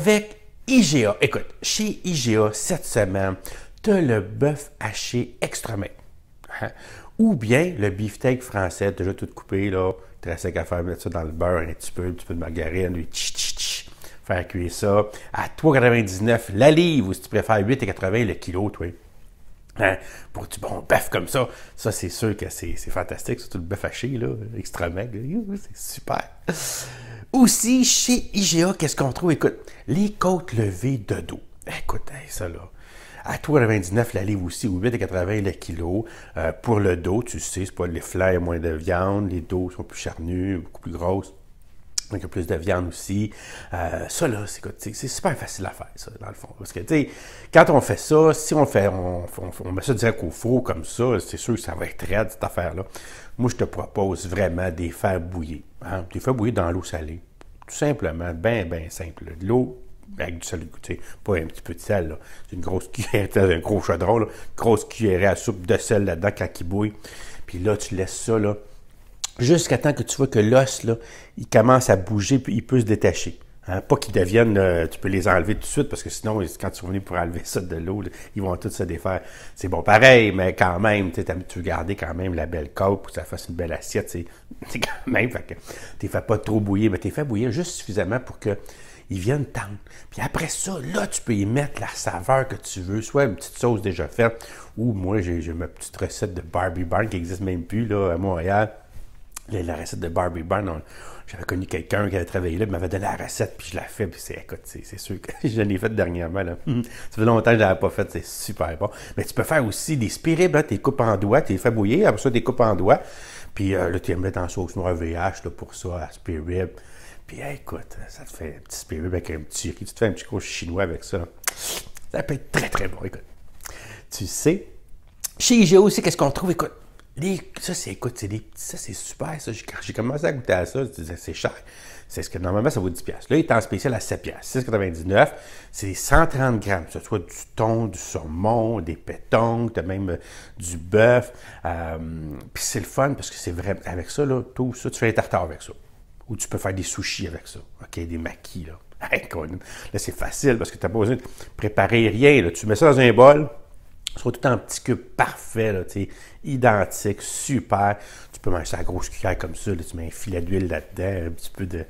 avec IGA. Écoute, chez IGA, cette semaine, tu as le bœuf haché extra main hein? Ou bien le beefsteak français, déjà tout coupé, là, très sec à faire, mettre ça dans le beurre, un petit peu, un petit peu de margarine, faire cuire ça à 3,99 la livre, ou si tu préfères 8,80 le kilo, toi. Hein? pour du bon bœuf comme ça, ça c'est sûr que c'est fantastique, surtout le bœuf haché, là, extra maigre, c'est super. Aussi, chez IGA, qu'est-ce qu'on trouve? Écoute, les côtes levées de dos. Écoute, ça là. À 3,99 la livre aussi, ou 8,80 le kilo. Euh, pour le dos, tu sais, c'est pas les flairs moins de viande, les dos sont plus charnus, beaucoup plus grosses. Donc, peu plus de viande aussi. Euh, ça, là, c'est super facile à faire, ça, dans le fond. Parce que, tu sais, quand on fait ça, si on fait, on, on, met ça direct au four comme ça, c'est sûr que ça va être raide, cette affaire-là. Moi, je te propose vraiment des faire bouillir. Hein? Des faire bouillir dans l'eau salée. Tout simplement, bien, bien simple. De l'eau avec du sel, tu sais, pas un petit peu de sel, là. c'est une grosse cuillère, un gros chaudron, là, grosse cuillère à soupe de sel là-dedans quand il bouille. Puis là, tu laisses ça, là jusqu'à temps que tu vois que l'os, là, il commence à bouger, puis il peut se détacher. Hein. Pas qu'ils deviennent, euh, tu peux les enlever tout de suite, parce que sinon, quand tu sont venus pour enlever ça de l'eau, ils vont tous se défaire. C'est bon, pareil, mais quand même, tu veux garder quand même la belle côte pour que ça fasse une belle assiette. C'est quand même, fait que tu fais pas trop bouillir, mais tu fais bouillir juste suffisamment pour que ils viennent tendre. Puis après ça, là, tu peux y mettre la saveur que tu veux, soit une petite sauce déjà faite, ou moi, j'ai ma petite recette de Barbie Barn qui n'existe même plus là, à Montréal la, recette de Barbie Burn, j'avais connu quelqu'un qui avait travaillé là, m'avait donné la recette, puis je l'ai fait. puis c'est, écoute, c'est, sûr que je l'ai faite dernièrement. Mm. Ça fait longtemps que je l'avais pas faite, c'est super bon. Mais tu peux faire aussi des spiribles, t'es tu les coupes en doigts, tu les fais bouillir, après ça, tu coupes en doigts, puis euh, là, tu les mets en sauce noire VH là, pour ça, à spirit. Puis écoute, ça te fait un petit spirit avec un petit riz, tu te fais un petit cours chinois avec ça. Ça peut être très très bon, écoute. Tu sais, chez IGO aussi, qu'est-ce qu'on trouve? Écoute, ça, c'est, écoute, c'est des, ça, c'est super. Ça. j'ai commencé à goûter à ça, disais, c'est cher. C'est ce que normalement, ça vaut 10$. Là, il est en spécial à 7$. 6,99$. C'est 130 grammes, que ce soit du thon, du saumon, des pétanques, même euh, du bœuf. Euh, puis c'est le fun parce que c'est vrai. Avec ça, là, tout ça, tu fais des tartares avec ça. Ou tu peux faire des sushis avec ça. OK, des maquis, là. là, c'est facile parce que tu n'as pas besoin de préparer rien. Tu mets ça dans un bol, soit tout un petit cube parfait, là, identique, super. Tu peux manger à grosse cuillère comme ça, tu mets un filet d'huile là-dedans, un petit peu de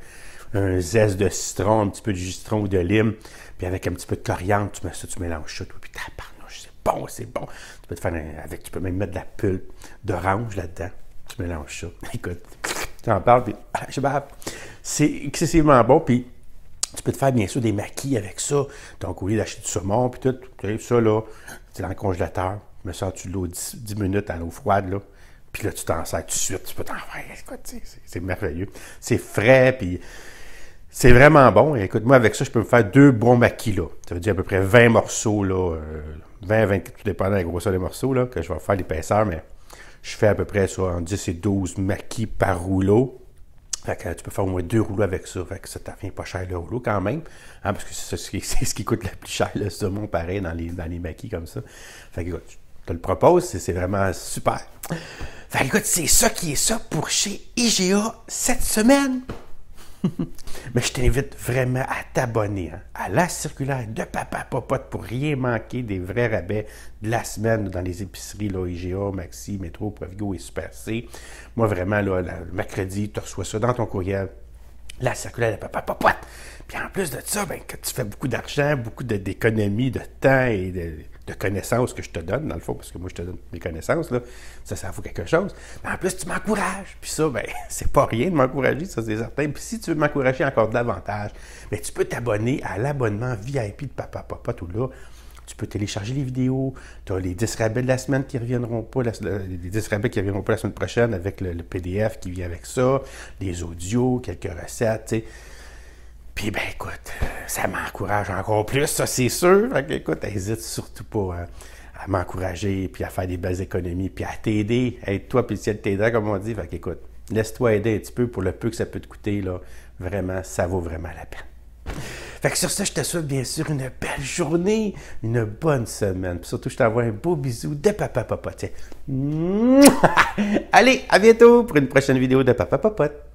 un zeste de citron, un petit peu de jus citron ou de lime, puis avec un petit peu de coriandre, tu mets ça, tu mélanges ça, tout, puis tabarnouche, c'est bon, c'est bon. Tu peux faire avec, tu peux même mettre de la pulpe d'orange là-dedans, tu mélanges ça. Écoute, tu en parles, puis ah, je C'est excessivement bon, puis tu peux te faire bien sûr des maquis avec ça. Donc, au lieu d'acheter du saumon, puis tout, ça là, c'est dans le congélateur. Me sors-tu de l'eau 10, minutes à l'eau froide, là. Puis là, tu t'en sers tout de suite. Tu peux t'en faire. c'est merveilleux. C'est frais, puis c'est vraiment bon. Et écoute, moi, avec ça, je peux me faire deux bons maquis, là. Ça veut dire à peu près 20 morceaux, là. 20 euh, 24, tout dépendant de la grosseur des morceaux, là, que je vais faire l'épaisseur, mais je fais à peu près ça en 10 et 12 maquis par rouleau. Fait que tu peux faire au moins deux rouleaux avec ça. Fait que ça fait pas cher le rouleau quand même. Hein, parce que c'est ce, qui, coûte le plus cher, le saumon, pareil, dans les, maquis comme ça. Fait que écoute, tu te le proposes, c'est vraiment super. Fait écoute, c'est ça qui est ça pour chez IGA cette semaine. Mais je t'invite vraiment à t'abonner hein, à la circulaire de Papa Popote pour rien manquer des vrais rabais de la semaine dans les épiceries là, IGA, Maxi, Métro, Provigo et Super C. Moi, vraiment, là, le mercredi, tu reçois ça dans ton courriel la circulaire de papa popote. Puis en plus de ça, ben, que tu fais beaucoup d'argent, beaucoup d'économies de, de temps et de, connaissances que je te donne, dans le fond, parce que moi, je te donne mes connaissances, là, ça, ça vaut quelque chose. Mais en plus, tu m'encourages. Puis ça, ben, c'est pas rien de m'encourager, ça, c'est certain. Puis si tu veux m'encourager encore davantage, mais ben, tu peux t'abonner à l'abonnement VIP de Papa Papa tout là. Tu peux télécharger les vidéos. Tu as les 10 rabais de la semaine qui reviendront pas, les 10 rabais qui reviendront pas la semaine prochaine avec le, PDF qui vient avec ça, les audios, quelques recettes, tu sais. Puis ben écoute, euh, ça m'encourage encore plus, ça c'est sûr. Fait que, écoute, hésite surtout pas euh, à m'encourager, puis à faire des belles économies, puis à t'aider, aide-toi, puis le ciel comme on dit. Fait que, écoute, laisse-toi aider un petit peu pour le peu que ça peut te coûter, là. Vraiment, ça vaut vraiment la peine. Fait que sur ça, je te souhaite bien sûr une belle journée, une bonne semaine. Puis surtout, je t'envoie un beau bisou de Papa Popote. Allez, à bientôt pour une prochaine vidéo de Papa Popote.